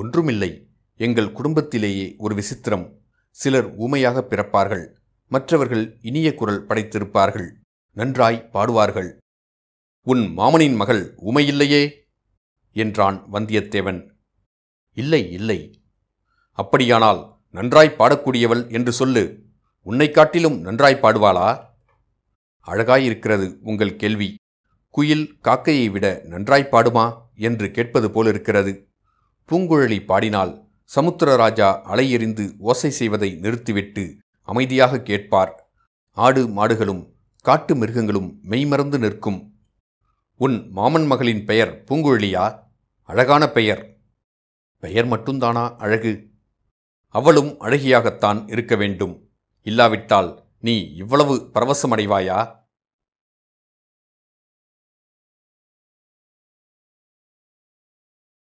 ஒன்றுமில்லை எங்கள் குடும்பத்திலேயே ஒரு விசித்திரம் சிலர் ஊமையாக பிறப்பார்கள் மற்றவர்கள் இனிய குரல் படைத்திருப்பார்கள் நன்றாய் பாடுவார்கள் உன் மாமனின் மகள் உமையில்லையே என்றான் வந்தியத்தேவன் இல்லை இல்லை அப்படியானால் நன்றாய் பாடக்கூடியவள் என்று சொல்லு உன்னை காட்டிலும் நன்றாய் பாடுவாளா அழகாயிருக்கிறது உங்கள் கேள்வி குயில் காக்கையை விட நன்றாய் பாடுமா என்று கேட்பது போலிருக்கிறது பூங்குழலி பாடினால் சமுத்திரராஜா அலையெறிந்து ஓசை செய்வதை நிறுத்திவிட்டு அமைதியாக கேட்பார் ஆடு மாடுகளும் காட்டு மிருகங்களும் மெய்மறந்து நிற்கும் உன் மாமன் மகளின் பெயர் பூங்குழலியா அழகான பெயர் பெயர் மட்டும்தானா அழகு அவளும் அழகியாகத்தான் இருக்க வேண்டும் இல்லாவிட்டால் நீ இவ்வளவு பரவசமடைவாயா